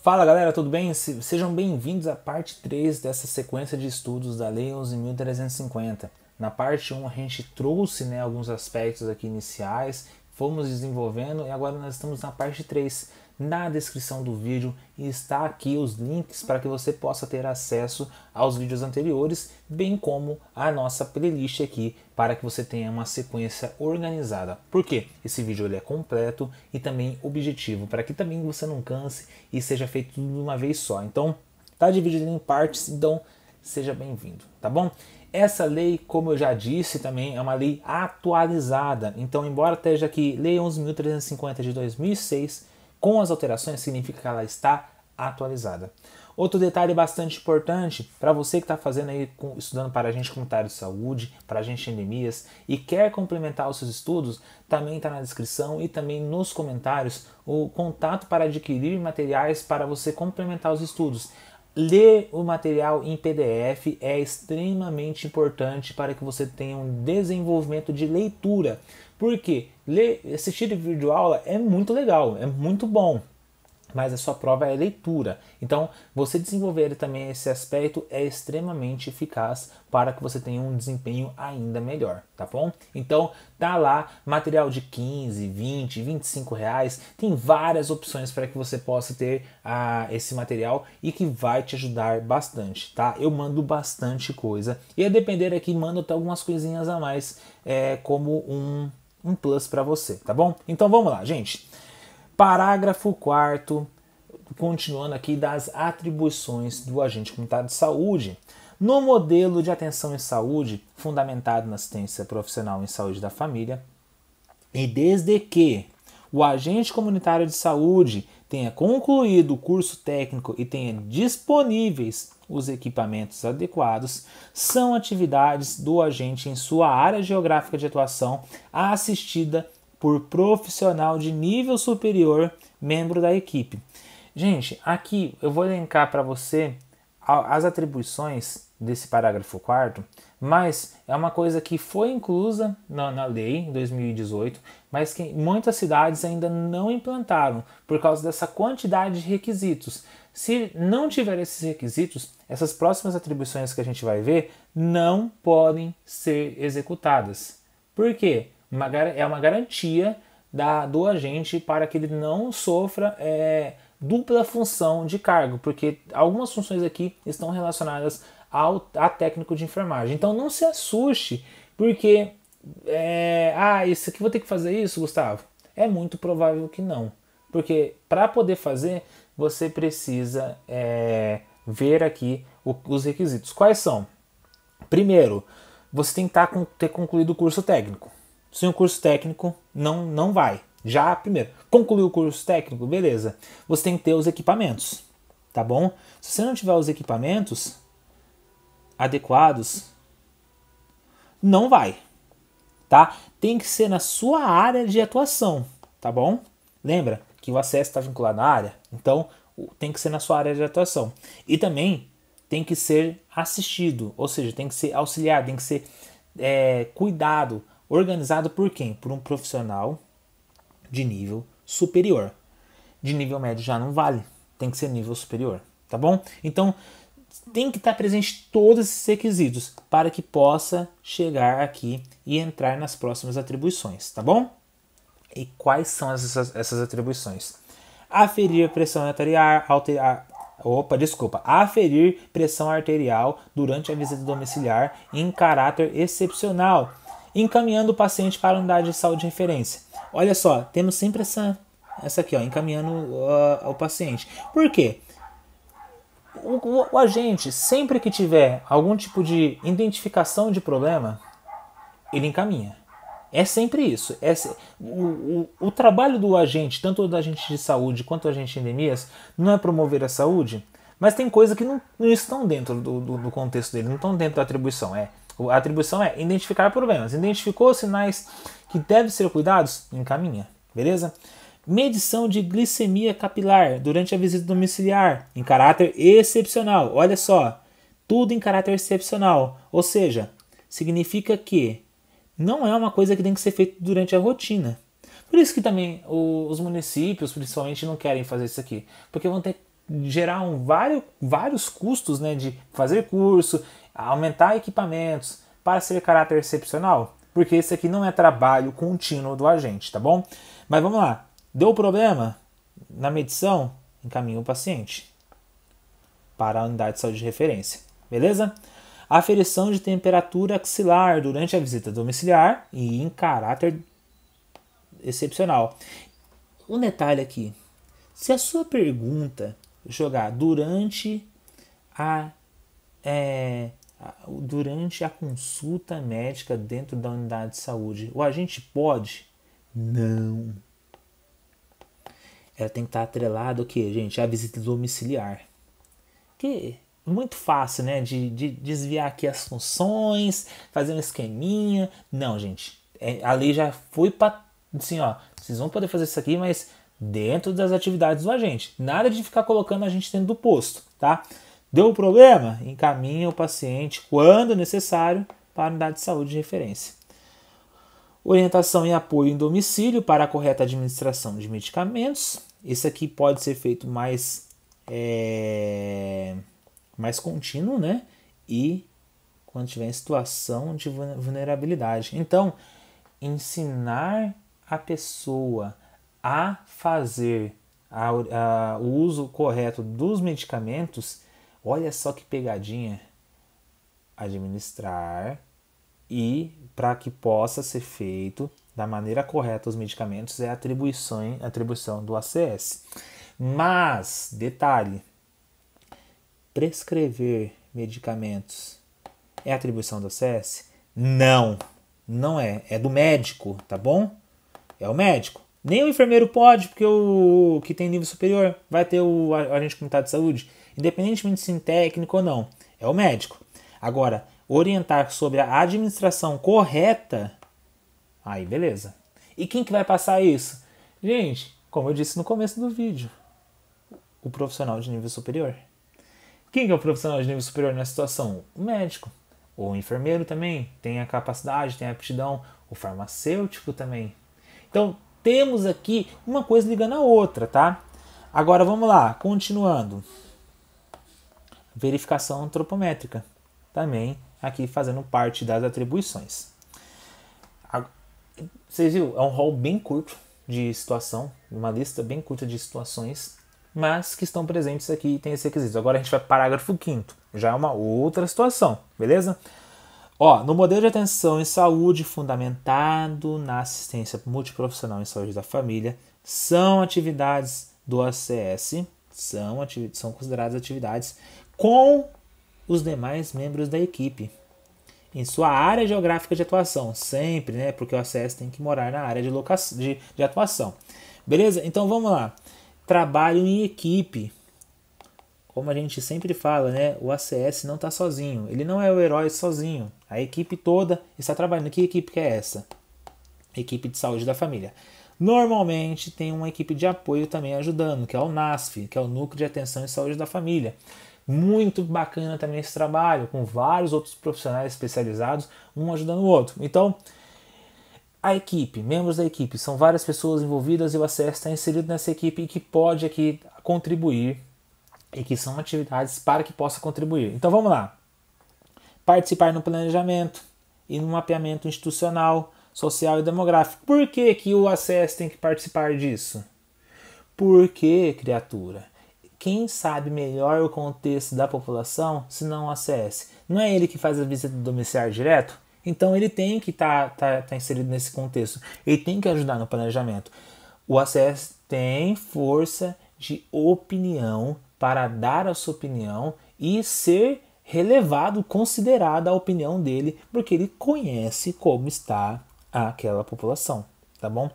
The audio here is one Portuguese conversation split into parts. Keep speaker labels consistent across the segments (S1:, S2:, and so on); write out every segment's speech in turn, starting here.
S1: Fala galera, tudo bem? Sejam bem-vindos à parte 3 dessa sequência de estudos da Lei 11.350. Na parte 1 a gente trouxe né, alguns aspectos aqui iniciais, fomos desenvolvendo e agora nós estamos na parte 3 na descrição do vídeo e está aqui os links para que você possa ter acesso aos vídeos anteriores, bem como a nossa playlist aqui para que você tenha uma sequência organizada. Porque esse vídeo ele é completo e também objetivo, para que também você não canse e seja feito tudo de uma vez só. Então, tá dividido em partes, então seja bem-vindo, tá bom? Essa lei, como eu já disse também, é uma lei atualizada. Então, embora esteja aqui Lei 11.350 de 2006, com as alterações significa que ela está atualizada. Outro detalhe bastante importante para você que está fazendo aí estudando para agente comunitário de saúde, para a gente tá endemias e quer complementar os seus estudos, também está na descrição e também nos comentários o contato para adquirir materiais para você complementar os estudos. Ler o material em PDF é extremamente importante para que você tenha um desenvolvimento de leitura porque ler, assistir vídeo aula é muito legal, é muito bom, mas a sua prova é leitura. Então, você desenvolver também esse aspecto é extremamente eficaz para que você tenha um desempenho ainda melhor, tá bom? Então, tá lá material de 15, 20, 25 reais, tem várias opções para que você possa ter ah, esse material e que vai te ajudar bastante, tá? Eu mando bastante coisa e a depender aqui, mando até algumas coisinhas a mais, é, como um um plus para você, tá bom? Então vamos lá, gente. Parágrafo 4 continuando aqui das atribuições do agente comunitário de saúde. No modelo de atenção em saúde, fundamentado na assistência profissional em saúde da família, e desde que o agente comunitário de saúde tenha concluído o curso técnico e tenha disponíveis os equipamentos adequados são atividades do agente em sua área geográfica de atuação, assistida por profissional de nível superior, membro da equipe. Gente, aqui eu vou elencar para você as atribuições desse parágrafo 4, mas é uma coisa que foi inclusa na, na, lei em 2018, mas que muitas cidades ainda não implantaram por causa dessa quantidade de requisitos. Se não tiver esses requisitos, essas próximas atribuições que a gente vai ver não podem ser executadas. Por quê? Uma, é uma garantia da, do agente para que ele não sofra é, dupla função de cargo, porque algumas funções aqui estão relacionadas ao a técnico de enfermagem. Então não se assuste, porque é, ah, isso aqui vou ter que fazer isso, Gustavo. É muito provável que não, porque para poder fazer você precisa é, ver aqui o, os requisitos. Quais são? Primeiro, você tem que tá com, ter concluído o curso técnico. Sem o curso técnico, não, não vai. Já, primeiro, concluiu o curso técnico, beleza. Você tem que ter os equipamentos, tá bom? Se você não tiver os equipamentos adequados, não vai, tá? Tem que ser na sua área de atuação, tá bom? Lembra? que o acesso está vinculado à área, então tem que ser na sua área de atuação. E também tem que ser assistido, ou seja, tem que ser auxiliado, tem que ser é, cuidado, organizado por quem? Por um profissional de nível superior. De nível médio já não vale, tem que ser nível superior, tá bom? Então tem que estar tá presente todos esses requisitos para que possa chegar aqui e entrar nas próximas atribuições, tá bom? e quais são essas, essas atribuições. Aferir pressão arterial, alterar, opa, desculpa, aferir pressão arterial durante a visita domiciliar em caráter excepcional, encaminhando o paciente para a unidade de saúde de referência. Olha só, temos sempre essa, essa aqui, ó, encaminhando uh, ah, o paciente. Por quê? O, o, o agente, sempre que tiver algum tipo de identificação de problema, ele encaminha. É sempre isso. É, o, o, o trabalho do agente, tanto do agente de saúde quanto do agente de endemias, não é promover a saúde, mas tem coisas que não, não, estão dentro do, do, do, contexto dele, não estão dentro da atribuição. É, a atribuição é identificar problemas. Identificou sinais que devem ser cuidados? Encaminha, beleza? Medição de glicemia capilar durante a visita domiciliar, em caráter excepcional. Olha só, tudo em caráter excepcional. Ou seja, significa que não é uma coisa que tem que ser feita durante a rotina. Por isso que também os municípios, principalmente, não querem fazer isso aqui, porque vão ter gerar um vários, vários custos né, de fazer curso, aumentar equipamentos para ser caráter excepcional, porque isso aqui não é trabalho contínuo do agente, tá bom? Mas vamos lá, deu problema na medição, encaminha o paciente para a unidade de saúde de referência, beleza? aferição de temperatura axilar durante a visita domiciliar e em caráter excepcional. Um detalhe aqui: se a sua pergunta jogar durante a é, durante a consulta médica dentro da unidade de saúde, o agente pode? Não. Ela tem que estar atrelada o gente? A visita domiciliar. Que muito fácil, né? De, de desviar aqui as funções, fazer um esqueminha. Não, gente. É, a lei já foi para. Assim, ó, vocês vão poder fazer isso aqui, mas dentro das atividades do agente. Nada de ficar colocando a gente dentro do posto, tá? Deu problema? Encaminha o paciente, quando necessário, para a unidade de saúde de referência. Orientação e apoio em domicílio para a correta administração de medicamentos. Esse aqui pode ser feito mais. É mais contínuo, né? E quando tiver em situação de vulnerabilidade. Então, ensinar a pessoa a fazer a, a, o uso correto dos medicamentos, olha só que pegadinha. Administrar e para que possa ser feito da maneira correta os medicamentos é atribuição, atribuição do ACS. Mas, detalhe, prescrever medicamentos é atribuição do CS? Não, não é. É do médico, tá bom? É o médico. Nem o enfermeiro pode, porque o que tem nível superior vai ter o agente comunitário de saúde, independentemente se é técnico ou não. É o médico. Agora, orientar sobre a administração correta, aí beleza. E quem que vai passar isso? Gente, como eu disse no começo do vídeo, o profissional de nível superior. Quem é o profissional de nível superior nessa situação? O médico. O enfermeiro também tem a capacidade, tem a aptidão. O farmacêutico também. Então, temos aqui uma coisa ligando a outra, tá? Agora vamos lá, continuando. Verificação antropométrica. Também aqui fazendo parte das atribuições. Vocês viram? É um rol bem curto de situação, uma lista bem curta de situações mas que estão presentes aqui e tem esse requisito. Agora a gente vai para o parágrafo 5 já é uma outra situação, beleza? Ó, no modelo de atenção em saúde fundamentado na assistência multiprofissional em saúde da família, são atividades do ACS, são, ativi são consideradas atividades com os demais membros da equipe. Em sua área geográfica de atuação, sempre, né? Porque o ACS tem que morar na área de, de, de atuação. Beleza? Então vamos lá trabalho em equipe. Como a gente sempre fala, né? O ACS não está sozinho. Ele não é o herói sozinho. A equipe toda está trabalhando. Que equipe que é essa? Equipe de saúde da família. Normalmente tem uma equipe de apoio também ajudando, que é o NASF, que é o Núcleo de Atenção e Saúde da Família. Muito bacana também esse trabalho, com vários outros profissionais especializados, um ajudando o outro. Então, a equipe, membros da equipe, são várias pessoas envolvidas e o acesso está inserido nessa equipe e que pode aqui contribuir e que são atividades para que possa contribuir. Então vamos lá. Participar no planejamento e no mapeamento institucional, social e demográfico. Por que, que o acesso tem que participar disso? por que criatura, quem sabe melhor o contexto da população se não o ACS? Não é ele que faz a visita domiciliar direto? Então ele tem que estar tá, tá, tá inserido nesse contexto, ele tem que ajudar no planejamento. O ACS tem força de opinião para dar a sua opinião e ser relevado, considerada a opinião dele, porque ele conhece como está aquela população, tá bom?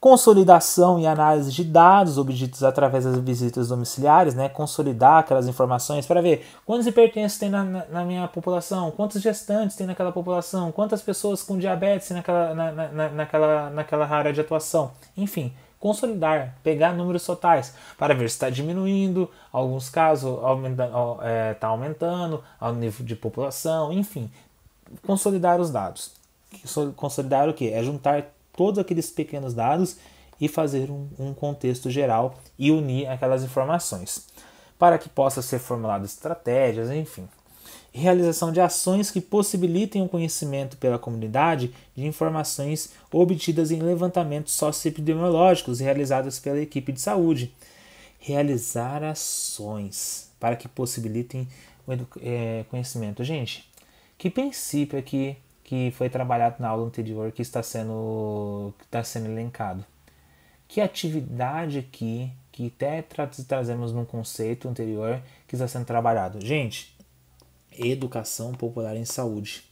S1: consolidação e análise de dados obtidos através das visitas domiciliares, né? consolidar aquelas informações para ver quantos hipertensos tem na, na, minha população, quantos gestantes tem naquela população, quantas pessoas com diabetes tem naquela, na, na, naquela, naquela área de atuação, enfim. Consolidar, pegar números totais para ver se está diminuindo, alguns casos está aumenta, é, tá aumentando, ao nível de população, enfim, consolidar os dados. Consolidar o quê? É juntar todos aqueles pequenos dados e fazer um, um contexto geral e unir aquelas informações, para que possa ser formulado estratégias, enfim. Realização de ações que possibilitem o conhecimento pela comunidade de informações obtidas em levantamentos socioepidemiológicos realizados pela equipe de saúde. Realizar ações para que possibilitem o é, conhecimento. Gente, que princípio aqui é que foi trabalhado na aula anterior que está sendo, que está sendo elencado. Que atividade aqui, que até tra trazemos num conceito anterior, que está sendo trabalhado? Gente, educação popular em saúde.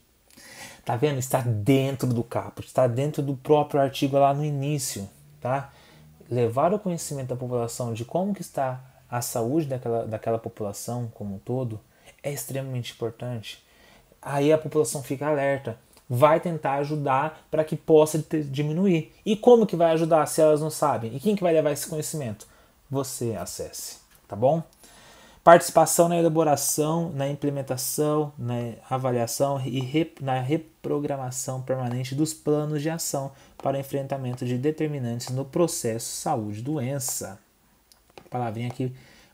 S1: Tá vendo? Está dentro do caput, está dentro do próprio artigo lá no início, tá? Levar o conhecimento da população de como que está a saúde daquela, daquela população como um todo é extremamente importante. Aí a população fica alerta vai tentar ajudar para que possa diminuir. E como que vai ajudar se elas não sabem? E quem que vai levar esse conhecimento? Você acesse, tá bom? Participação na elaboração, na implementação, na avaliação e rep na reprogramação permanente dos planos de ação para enfrentamento de determinantes no processo saúde-doença. Palavrinha aqui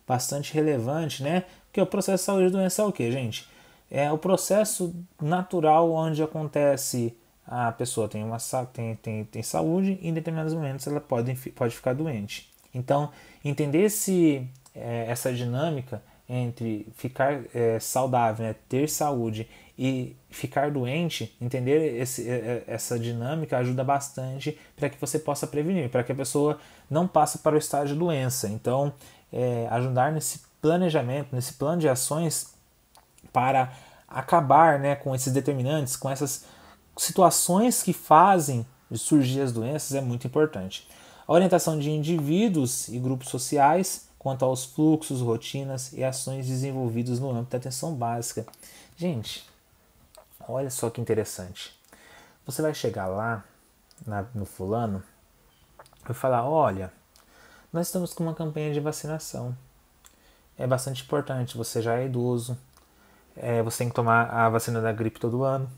S1: bastante relevante, né? Porque o processo saúde-doença é o que, gente? é o processo natural onde acontece a pessoa tem uma tem, tem, tem saúde e em determinados momentos ela pode, pode ficar doente. Então, entender se é, essa dinâmica entre ficar é, saudável, né, ter saúde e ficar doente, entender esse, é, é, essa dinâmica ajuda bastante para que você possa prevenir, para que a pessoa não passe para o estágio de doença. Então, é, ajudar nesse planejamento, nesse plano de ações para acabar né, com esses determinantes, com essas situações que fazem surgir as doenças é muito importante. A orientação de indivíduos e grupos sociais quanto aos fluxos, rotinas e ações desenvolvidos no âmbito da atenção básica. Gente, olha só que interessante. Você vai chegar lá na, no fulano e falar: olha, nós estamos com uma campanha de vacinação. É bastante importante, você já é idoso, é, você tem que tomar a vacina da gripe todo ano.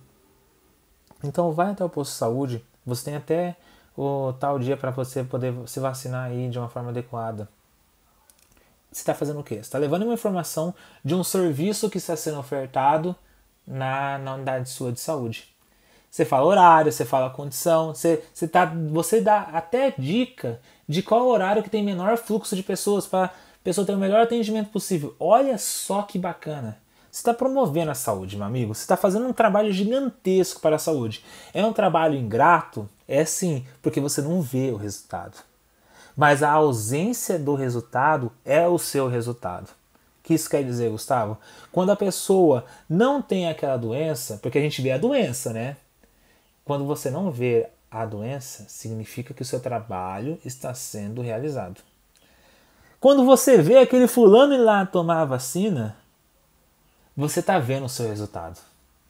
S1: Então vai até o posto de saúde, você tem até o tal dia para você poder se vacinar aí de uma forma adequada. Você está fazendo o quê? Você está levando uma informação de um serviço que está sendo ofertado na, na unidade sua de saúde. Você fala horário, você fala condição, você, você, tá, você dá até dica de qual horário que tem menor fluxo de pessoas para a pessoa ter o melhor atendimento possível. Olha só que bacana. Você está promovendo a saúde, meu amigo. Você está fazendo um trabalho gigantesco para a saúde. É um trabalho ingrato? É sim, porque você não vê o resultado. Mas a ausência do resultado é o seu resultado. O que isso quer dizer, Gustavo? Quando a pessoa não tem aquela doença, porque a gente vê a doença, né? Quando você não vê a doença, significa que o seu trabalho está sendo realizado. Quando você vê aquele fulano ir lá tomar a vacina, você está vendo o seu resultado.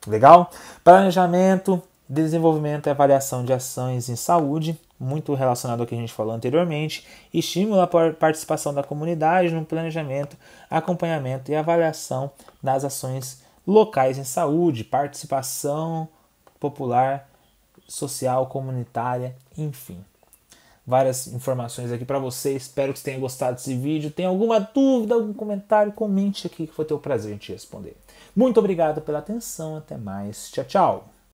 S1: Legal? Planejamento, desenvolvimento e avaliação de ações em saúde, muito relacionado ao que a gente falou anteriormente, estimula a participação da comunidade no planejamento, acompanhamento e avaliação das ações locais em saúde, participação popular, social, comunitária, enfim várias informações aqui para você. Espero que você tenha gostado desse vídeo. Tem alguma dúvida, algum comentário, comente aqui que foi teu prazer em te responder. Muito obrigado pela atenção, até mais. Tchau, tchau.